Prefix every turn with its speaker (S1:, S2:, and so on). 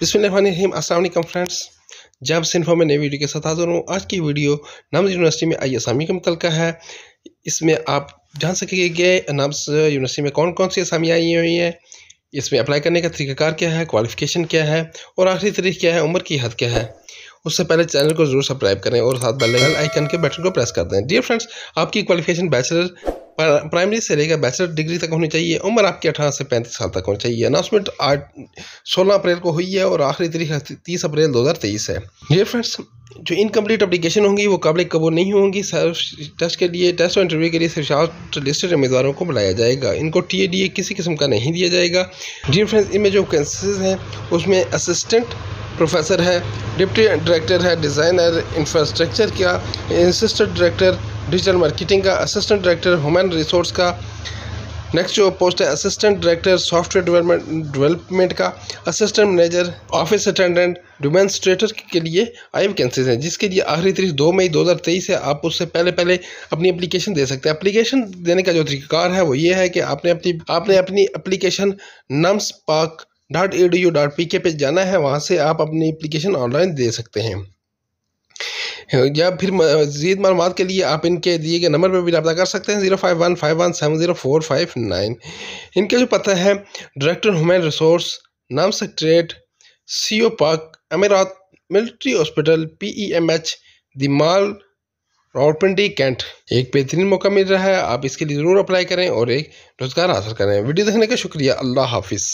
S1: बिस्मिल्लाम वालेकुम फ्रेंड्स जब सिन्फो में नई वीडियो के साथ हाजिर हूँ आज की वीडियो नम्स यूनिवर्सिटी में आई असामी का मुतल है इसमें आप जान सकेंगे नम्स यूनिवर्सिटी में कौन कौन सी असामियाँ आई हुई हैं इसमें अप्लाई करने का तरीक़ाकार क्या है क्वालिफ़िकेशन क्या है और आखिरी तारीख क्या है उम्र की हद क्या है उससे पहले चैनल को जरूर सब्सक्राइब करें और साथ बेल आइकन के बटन को प्रेस कर दें डियर फ्रेंड्स आपकी क्वालिफिकेशन बैचलर प्राइमरी से लेकर बैचलर डिग्री तक होनी चाहिए उम्र आपकी अठारह से पैंतीस साल तक होनी चाहिए अनाउंसमेंट आठ सोलह अप्रैल को हुई है और आखिरी तारीख तीस अप्रैल दो हज़ार तेईस है ये फ्रेंड्स जो इनकम्प्लीट अप्लीकेशन होंगी वो काबिल कबूल नहीं होंगी टेस्ट के लिए टेस्ट और इंटरव्यू के लिए सिर्फ शॉर्ट लिस्टेड उम्मीदवारों को बुलाया जाएगा इनको टी ए डी ए किसी किस्म का नहीं दिया जाएगा डी फ्रेंड्स इनमें जो वैकेंसीज हैं उसमें असिस्टेंट प्रोफेसर है डिप्टी डायरेक्टर है डिज़ाइनर इंफ्रास्ट्रक्चर का असिस्टेंट डायरेक्टर डिजिटल मार्केटिंग का असिस्टेंट डायरेक्टर ह्यूमन रिसोर्स का नेक्स्ट जो पोस्ट है assistant director software development development का assistant manager office attendant demonstrator के लिए आई वैकेंसीज हैं जिसके लिए आखिरी तारीख दो मई दो हज़ार तेईस है आप उससे पहले पहले अपनी एप्लीकेशन दे सकते हैं एप्लीकेशन देने का जो तरीकाकार है वो ये है कि आपने अपनी आपने अपनी application NUMS Pak dot E D U dot P K पे जाना है वहाँ से आप अपनी एप्लीकेशन ऑनलाइन दे सकते हैं या फिर मजीद मालूम के लिए आप इनके दिए गए नंबर पर भी रबा कर सकते हैं zero five one five one seven zero four five nine इनका जो पता है डायरेक्टर ह्यूमन रिसोर्स नाम secretariat C O Pak Emirates military hospital P E M H the mall Rawalpindi cantt एक बेहतरीन मौका मिल रहा है आप इसके लिए ज़रूर अप्लाई करें और एक रोज़गार हासिल करें वीडियो देखने का शुक्रिया अल्लाह हाफिज़